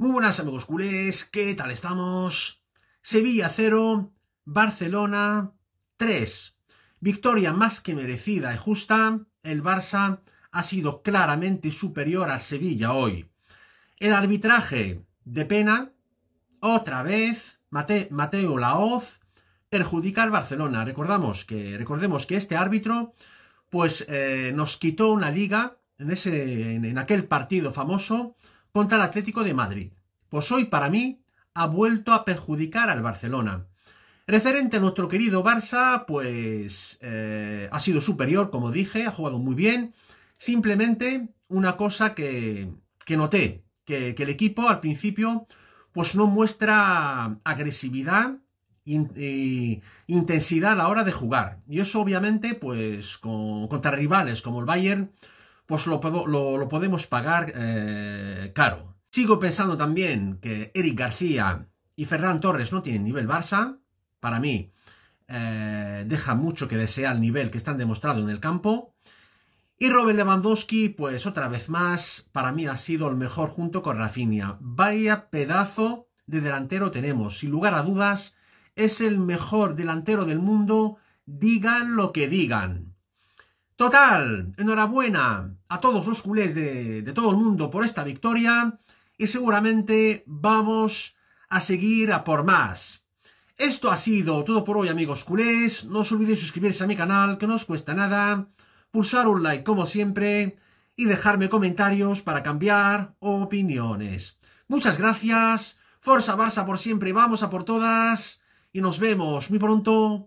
Muy buenas amigos culés, ¿qué tal estamos? Sevilla 0, Barcelona 3. Victoria más que merecida y justa, el Barça ha sido claramente superior al Sevilla hoy. El arbitraje de pena, otra vez, Mate, Mateo Laoz perjudica al Barcelona. Recordamos que, recordemos que este árbitro pues eh, nos quitó una liga en, ese, en aquel partido famoso contra el Atlético de Madrid. Pues hoy para mí ha vuelto a perjudicar al Barcelona. Referente a nuestro querido Barça, pues eh, ha sido superior, como dije, ha jugado muy bien. Simplemente una cosa que, que noté, que, el equipo al principio pues no muestra agresividad e intensidad a la hora de jugar. Y eso obviamente pues contra rivales como el Bayern pues lo, podemos pagar eh, caro. Sigo pensando también que Eric García y Ferran Torres no tienen nivel Barça. Para mí, eh, deja mucho que desear el nivel que están demostrando en el campo. Y Robert Lewandowski, pues otra vez más, para mí ha sido el mejor junto con Rafinha. Vaya pedazo de delantero tenemos, sin lugar a dudas, es el mejor delantero del mundo, digan lo que digan. Total, enhorabuena a todos los culés de, todo el mundo por esta victoria y seguramente vamos a seguir a por más. Esto ha sido todo por hoy amigos culés, no os olvidéis suscribirse a mi canal que no os cuesta nada, pulsar un like como siempre y dejarme comentarios para cambiar opiniones. Muchas gracias, Forza Barça por siempre, vamos a por todas y nos vemos muy pronto